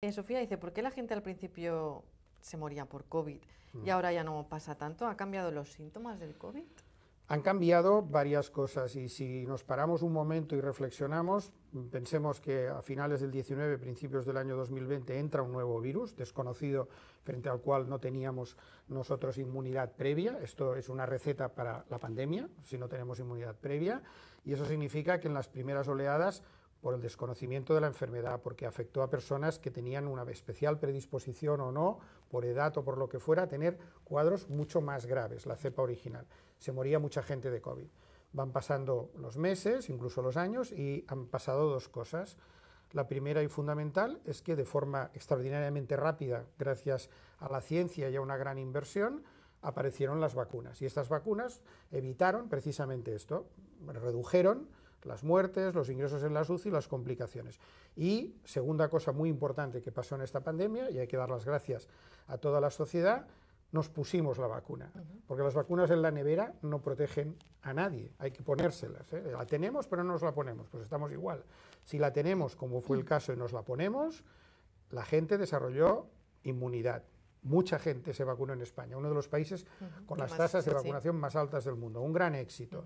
Eh, Sofía dice, ¿por qué la gente al principio se moría por COVID y mm. ahora ya no pasa tanto? ¿Ha cambiado los síntomas del COVID? Han cambiado varias cosas y si nos paramos un momento y reflexionamos, pensemos que a finales del 19, principios del año 2020 entra un nuevo virus desconocido frente al cual no teníamos nosotros inmunidad previa. Esto es una receta para la pandemia, si no tenemos inmunidad previa, y eso significa que en las primeras oleadas por el desconocimiento de la enfermedad, porque afectó a personas que tenían una especial predisposición o no, por edad o por lo que fuera, a tener cuadros mucho más graves, la cepa original. Se moría mucha gente de COVID. Van pasando los meses, incluso los años, y han pasado dos cosas. La primera y fundamental es que de forma extraordinariamente rápida, gracias a la ciencia y a una gran inversión, aparecieron las vacunas. Y estas vacunas evitaron precisamente esto, redujeron las muertes, los ingresos en las UCI, las complicaciones. Y segunda cosa muy importante que pasó en esta pandemia, y hay que dar las gracias a toda la sociedad, nos pusimos la vacuna, porque las vacunas en la nevera no protegen a nadie, hay que ponérselas. ¿eh? La tenemos, pero no nos la ponemos, pues estamos igual. Si la tenemos, como fue el caso, y nos la ponemos, la gente desarrolló inmunidad. Mucha gente se vacunó en España, uno de los países con las tasas de vacunación más altas del mundo, un gran éxito.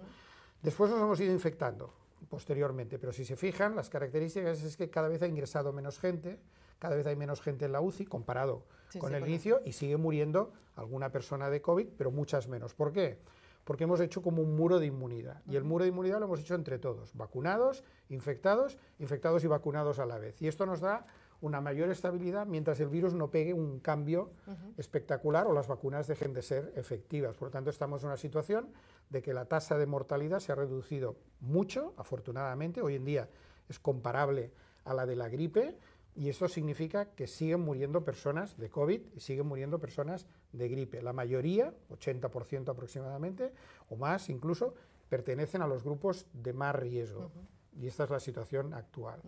Después nos hemos ido infectando posteriormente, pero si se fijan, las características es que cada vez ha ingresado menos gente, cada vez hay menos gente en la UCI comparado con el inicio y sigue muriendo alguna persona de COVID, pero muchas menos. ¿Por qué? Porque hemos hecho como un muro de inmunidad. Y el muro de inmunidad lo hemos hecho entre todos, vacunados, infectados, infectados y vacunados a la vez. Y esto nos da una mayor estabilidad mientras el virus no pegue un cambio espectacular o las vacunas dejen de ser efectivas. Por lo tanto, estamos en una situación de que la tasa de mortalidad se ha reducido mucho, afortunadamente. Hoy en día es comparable a la de la gripe y esto significa que siguen muriendo personas de COVID y siguen muriendo personas de gripe. La mayoría, 80% aproximadamente, o más incluso, pertenecen a los grupos de más riesgo. Y esta es la situación actual.